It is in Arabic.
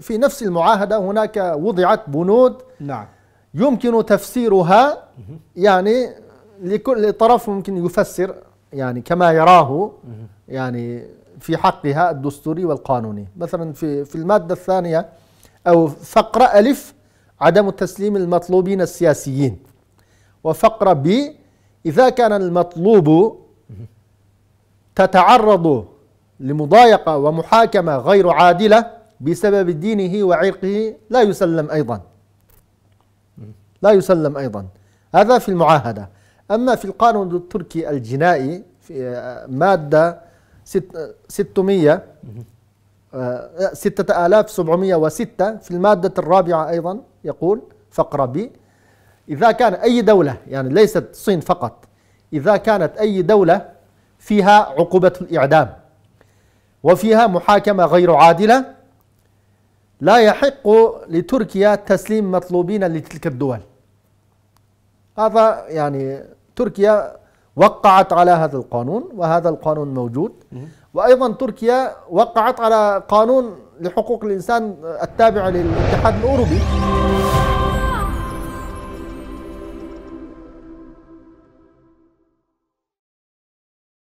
في نفس المعاهدة هناك وضعت بنود نعم يمكن تفسيرها يعني لكل طرف ممكن يفسر يعني كما يراه يعني في حقها الدستوري والقانوني مثلا في في المادة الثانية أو فقرة ألف عدم تسليم المطلوبين السياسيين وفقرة ب إذا كان المطلوب تتعرض لمضايقة ومحاكمة غير عادلة بسبب دينه وعرقه لا يسلم أيضا لا يسلم أيضا هذا في المعاهدة أما في القانون التركي الجنائي في آه، مادة 600 6706 آه، آه، في المادة الرابعة أيضا يقول فقرة بي إذا كان أي دولة يعني ليست الصين فقط إذا كانت أي دولة فيها عقوبة الإعدام وفيها محاكمة غير عادلة لا يحق لتركيا تسليم مطلوبين لتلك الدول هذا يعني تركيا وقعت على هذا القانون وهذا القانون موجود وأيضا تركيا وقعت على قانون لحقوق الإنسان التابع للاتحاد الأوروبي